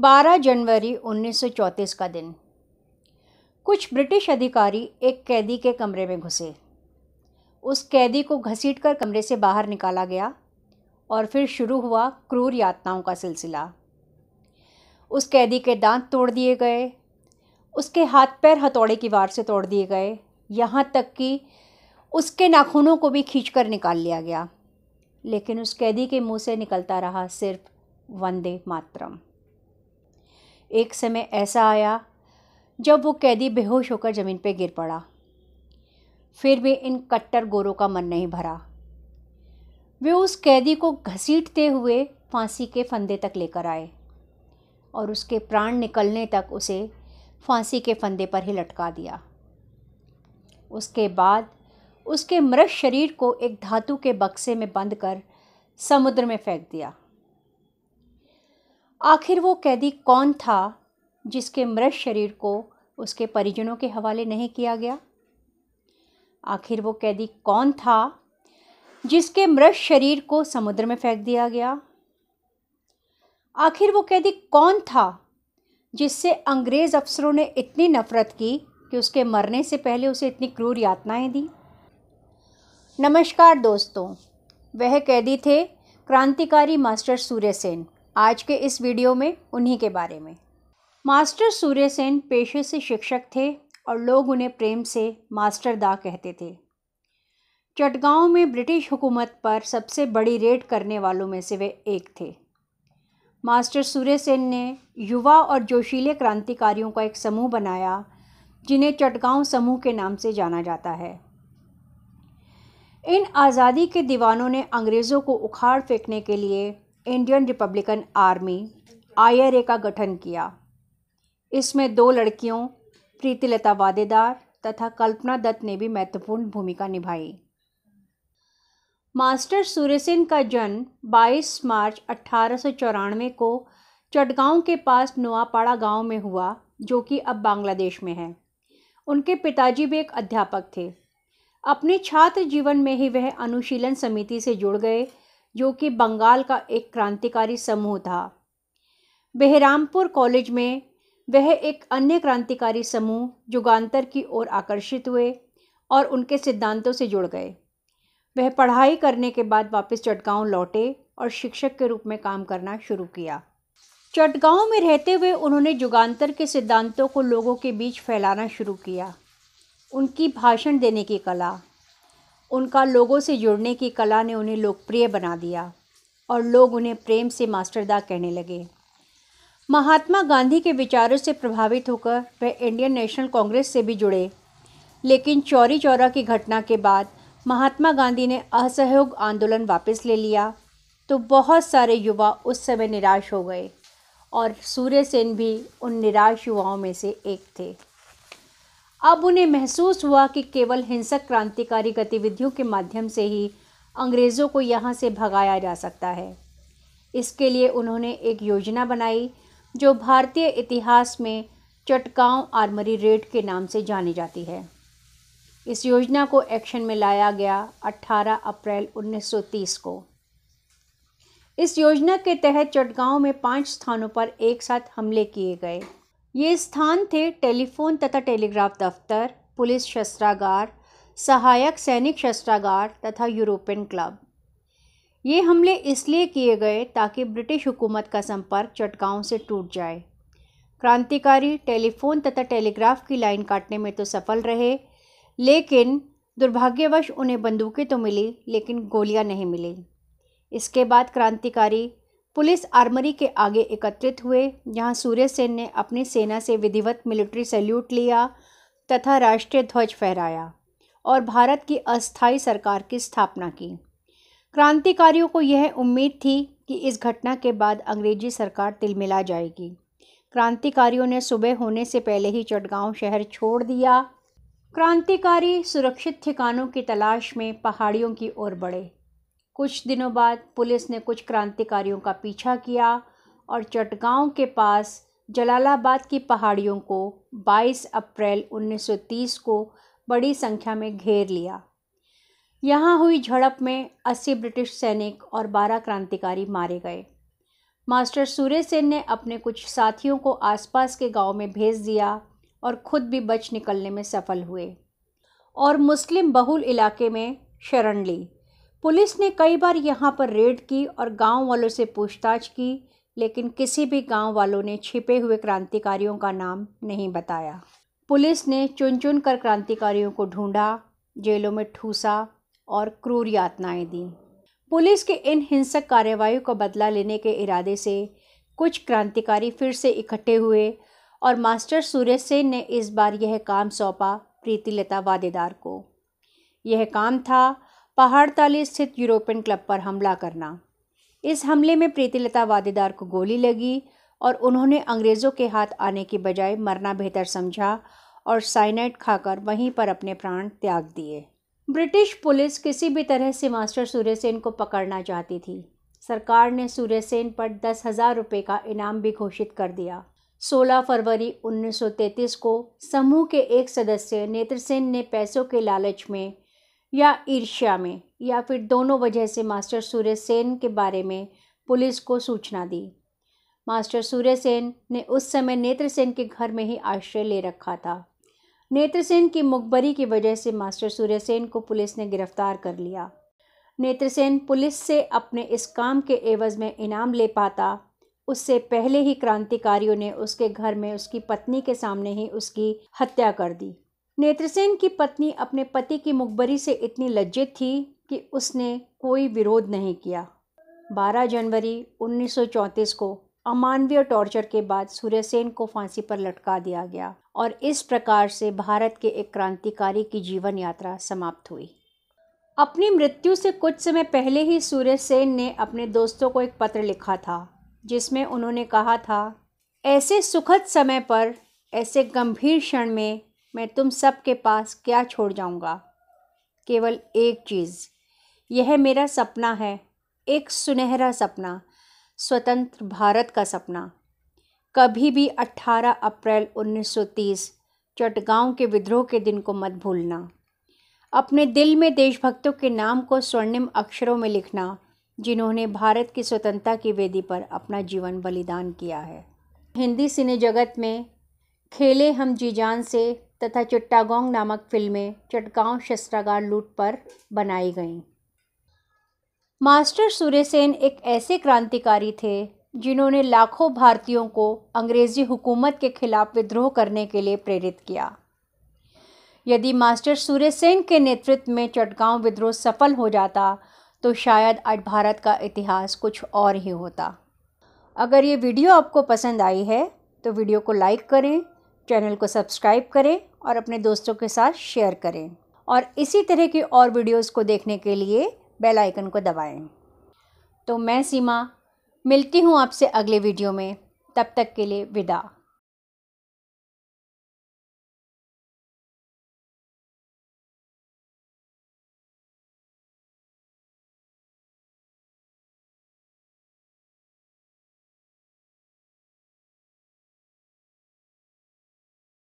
12 जनवरी 1934 का दिन कुछ ब्रिटिश अधिकारी एक कैदी के कमरे में घुसे उस कैदी को घसीटकर कमरे से बाहर निकाला गया और फिर शुरू हुआ क्रूर यातनाओं का सिलसिला उस कैदी के दांत तोड़ दिए गए उसके हाथ पैर हथौड़े की वार से तोड़ दिए गए यहाँ तक कि उसके नाखूनों को भी खींचकर निकाल लिया गया लेकिन उस कैदी के मुंह से निकलता रहा सिर्फ वंदे मातरम एक समय ऐसा आया जब वो कैदी बेहोश होकर ज़मीन पर गिर पड़ा फिर भी इन कट्टर गोरों का मन नहीं भरा वे उस कैदी को घसीटते हुए फांसी के फंदे तक लेकर आए और उसके प्राण निकलने तक उसे फांसी के फंदे पर ही लटका दिया उसके बाद उसके मृत शरीर को एक धातु के बक्से में बंद कर समुद्र में फेंक दिया आखिर वो कैदी कौन था जिसके मृत शरीर को उसके परिजनों के हवाले नहीं किया गया आखिर वो कैदी कौन था जिसके मृत शरीर को समुद्र में फेंक दिया गया आखिर वो कैदी कौन था जिससे अंग्रेज़ अफसरों ने इतनी नफ़रत की कि उसके मरने से पहले उसे इतनी क्रूर यातनाएं दी नमस्कार दोस्तों वह कैदी थे क्रांतिकारी मास्टर सूर्य सेन आज के इस वीडियो में उन्हीं के बारे में मास्टर सूर्य सेन पेशे से शिक्षक थे और लोग उन्हें प्रेम से मास्टर दा कहते थे चटगांव में ब्रिटिश हुकूमत पर सबसे बड़ी रेड करने वालों में से वे एक थे मास्टर सूर्य सेन ने युवा और जोशीले क्रांतिकारियों का एक समूह बनाया जिन्हें चटगांव समूह के नाम से जाना जाता है इन आज़ादी के दीवानों ने अंग्रेज़ों को उखाड़ फेंकने के लिए इंडियन रिपब्लिकन आर्मी आईआरए का गठन किया इसमें दो लड़कियों प्रीतिलता वादेदार तथा कल्पना दत्त ने भी महत्वपूर्ण भूमिका निभाई मास्टर सूर्य सिंह का जन्म 22 मार्च अट्ठारह को चटगांव के पास नोआपाड़ा गांव में हुआ जो कि अब बांग्लादेश में है उनके पिताजी भी एक अध्यापक थे अपने छात्र जीवन में ही वह अनुशीलन समिति से जुड़ गए जो कि बंगाल का एक क्रांतिकारी समूह था बहरामपुर कॉलेज में वह एक अन्य क्रांतिकारी समूह जुगांतर की ओर आकर्षित हुए और उनके सिद्धांतों से जुड़ गए वह पढ़ाई करने के बाद वापस चटगांव लौटे और शिक्षक के रूप में काम करना शुरू किया चटगांव में रहते हुए उन्होंने जुगांतर के सिद्धांतों को लोगों के बीच फैलाना शुरू किया उनकी भाषण देने की कला उनका लोगों से जुड़ने की कला ने उन्हें लोकप्रिय बना दिया और लोग उन्हें प्रेम से मास्टरदा कहने लगे महात्मा गांधी के विचारों से प्रभावित होकर वह इंडियन नेशनल कांग्रेस से भी जुड़े लेकिन चौरी चौरा की घटना के बाद महात्मा गांधी ने असहयोग आंदोलन वापस ले लिया तो बहुत सारे युवा उस समय निराश हो गए और सूर्य सेन भी उन निराश युवाओं में से एक थे अब उन्हें महसूस हुआ कि केवल हिंसक क्रांतिकारी गतिविधियों के माध्यम से ही अंग्रेज़ों को यहाँ से भगाया जा सकता है इसके लिए उन्होंने एक योजना बनाई जो भारतीय इतिहास में चटगांव आर्मरी रेड के नाम से जानी जाती है इस योजना को एक्शन में लाया गया 18 अप्रैल 1930 को इस योजना के तहत चटगांव में पांच स्थानों पर एक साथ हमले किए गए ये स्थान थे टेलीफोन तथा टेलीग्राफ दफ्तर पुलिस शस्त्रागार सहायक सैनिक शस्त्रागार तथा यूरोपियन क्लब ये हमले इसलिए किए गए ताकि ब्रिटिश हुकूमत का संपर्क चटकाओं से टूट जाए क्रांतिकारी टेलीफोन तथा टेलीग्राफ की लाइन काटने में तो सफल रहे लेकिन दुर्भाग्यवश उन्हें बंदूकें तो मिली लेकिन गोलियां नहीं मिली इसके बाद क्रांतिकारी पुलिस आर्मरी के आगे एकत्रित हुए जहां सूर्य सेन ने अपनी सेना से विधिवत मिलिट्री सैल्यूट लिया तथा राष्ट्रीय ध्वज फहराया और भारत की अस्थायी सरकार की स्थापना की क्रांतिकारियों को यह उम्मीद थी कि इस घटना के बाद अंग्रेजी सरकार तिलमिला जाएगी क्रांतिकारियों ने सुबह होने से पहले ही चटगांव शहर छोड़ दिया क्रांतिकारी सुरक्षित ठिकानों की तलाश में पहाड़ियों की ओर बढ़े कुछ दिनों बाद पुलिस ने कुछ क्रांतिकारियों का पीछा किया और चटगांव के पास जलालाबाद की पहाड़ियों को 22 अप्रैल 1930 को बड़ी संख्या में घेर लिया यहाँ हुई झड़प में 80 ब्रिटिश सैनिक और 12 क्रांतिकारी मारे गए मास्टर सूर्य सेन ने अपने कुछ साथियों को आसपास के गांव में भेज दिया और खुद भी बच निकलने में सफल हुए और मुस्लिम बहुल इलाके में शरण ली पुलिस ने कई बार यहाँ पर रेड की और गांव वालों से पूछताछ की लेकिन किसी भी गांव वालों ने छिपे हुए क्रांतिकारियों का नाम नहीं बताया पुलिस ने चुन चुन कर क्रांतिकारियों को ढूंढा जेलों में ठूसा और क्रूर यातनाएं दी पुलिस के इन हिंसक कार्रवाई का बदला लेने के इरादे से कुछ क्रांतिकारी फिर से इकट्ठे हुए और मास्टर सूर्य सेन ने इस बार यह काम सौंपा प्रीतिलता वादेदार को यह काम था पहाड़ताली स्थित यूरोपियन क्लब पर हमला करना इस हमले में प्रीतिलता वादेदार को गोली लगी और उन्होंने अंग्रेज़ों के हाथ आने की बजाय मरना बेहतर समझा और साइनाइड खाकर वहीं पर अपने प्राण त्याग दिए ब्रिटिश पुलिस किसी भी तरह से मास्टर सूर्यसेन को पकड़ना चाहती थी सरकार ने सूर्यसेन पर दस हज़ार रुपये का इनाम भी घोषित कर दिया 16 फरवरी 1933 को समूह के एक सदस्य नेत्रसेन ने पैसों के लालच में या ईर्ष्या में या फिर दोनों वजह से मास्टर सूर्य सेन के बारे में पुलिस को सूचना दी मास्टर सूर्य सेन ने उस समय नेत्रसेन के घर में ही आश्रय ले रखा था नेत्रसेन की मुखबरी की वजह से मास्टर सूर्यसेन को पुलिस ने गिरफ्तार कर लिया नेत्रसेन पुलिस से अपने इस काम के एवज में इनाम ले पाता उससे पहले ही क्रांतिकारियों ने उसके घर में उसकी पत्नी के सामने ही उसकी हत्या कर दी नेत्रसेन की पत्नी अपने पति की मुखबरी से इतनी लज्जित थी कि उसने कोई विरोध नहीं किया 12 जनवरी 1934 को अमानवीय टॉर्चर के बाद सूर्यसेन को फांसी पर लटका दिया गया और इस प्रकार से भारत के एक क्रांतिकारी की जीवन यात्रा समाप्त हुई अपनी मृत्यु से कुछ समय पहले ही सूर्यसेन ने अपने दोस्तों को एक पत्र लिखा था जिसमें उन्होंने कहा था ऐसे सुखद समय पर ऐसे गंभीर क्षण में मैं तुम सब के पास क्या छोड़ जाऊंगा केवल एक चीज़ यह मेरा सपना है एक सुनहरा सपना स्वतंत्र भारत का सपना कभी भी 18 अप्रैल 1930 चटगांव के विद्रोह के दिन को मत भूलना अपने दिल में देशभक्तों के नाम को स्वर्णिम अक्षरों में लिखना जिन्होंने भारत की स्वतंत्रता की वेदी पर अपना जीवन बलिदान किया है हिंदी सिने जगत में खेले हम जी जान से तथा चिट्टागोंग नामक फिल्में चटगांव शस्त्रागार लूट पर बनाई गईं मास्टर सूर्यसेन एक ऐसे क्रांतिकारी थे जिन्होंने लाखों भारतीयों को अंग्रेज़ी हुकूमत के खिलाफ विद्रोह करने के लिए प्रेरित किया यदि मास्टर सूर्यसेन के नेतृत्व में चटगांव विद्रोह सफल हो जाता तो शायद आज भारत का इतिहास कुछ और ही होता अगर ये वीडियो आपको पसंद आई है तो वीडियो को लाइक करें चैनल को सब्सक्राइब करें और अपने दोस्तों के साथ शेयर करें और इसी तरह की और वीडियोस को देखने के लिए बेल आइकन को दबाएं। तो मैं सीमा मिलती हूँ आपसे अगले वीडियो में तब तक के लिए विदा